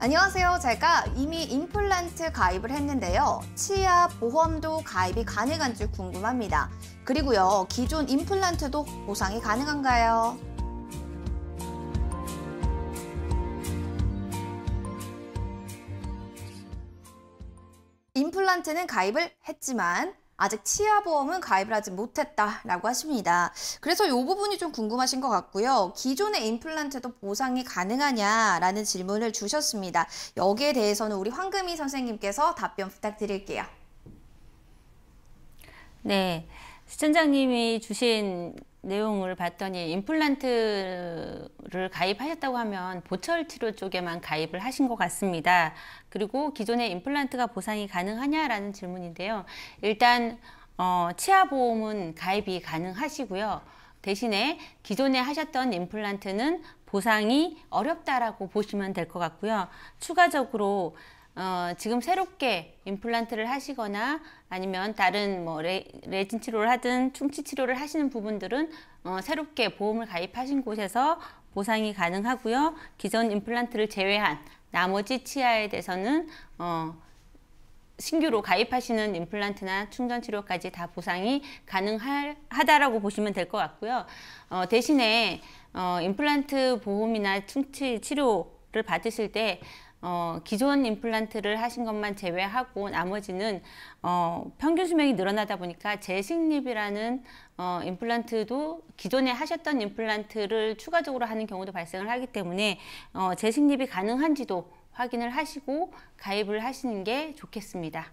안녕하세요. 제가 이미 임플란트 가입을 했는데요. 치아 보험도 가입이 가능한지 궁금합니다. 그리고요. 기존 임플란트도 보상이 가능한가요? 임플란트는 가입을 했지만 아직 치아보험은 가입을 하지 못했다라고 하십니다. 그래서 이 부분이 좀 궁금하신 것 같고요. 기존의 임플란트도 보상이 가능하냐라는 질문을 주셨습니다. 여기에 대해서는 우리 황금희 선생님께서 답변 부탁드릴게요. 네. 시청자님이 주신 내용을 봤더니 임플란트를 가입하셨다고 하면 보철 치료 쪽에만 가입을 하신 것 같습니다. 그리고 기존의 임플란트가 보상이 가능하냐라는 질문인데요. 일단 어, 치아 보험은 가입이 가능하시고요. 대신에 기존에 하셨던 임플란트는 보상이 어렵다라고 보시면 될 것 같고요. 추가적으로 어, 지금 새롭게 임플란트를 하시거나 아니면 다른 뭐 레, 레진 치료를 하든 충치 치료를 하시는 부분들은 어, 새롭게 보험을 가입하신 곳에서 보상이 가능하고요. 기존 임플란트를 제외한 나머지 치아에 대해서는 어, 신규로 가입하시는 임플란트나 충전 치료까지 다 보상이 가능하다라고 보시면 될 것 같고요. 어, 대신에 어, 임플란트 보험이나 충치 치료를 받으실 때 어, 기존 임플란트를 하신 것만 제외하고 나머지는 어, 평균 수명이 늘어나다 보니까 재식립이라는 어, 임플란트도 기존에 하셨던 임플란트를 추가적으로 하는 경우도 발생을 하기 때문에 어, 재식립이 가능한지도 확인을 하시고 가입을 하시는 게 좋겠습니다.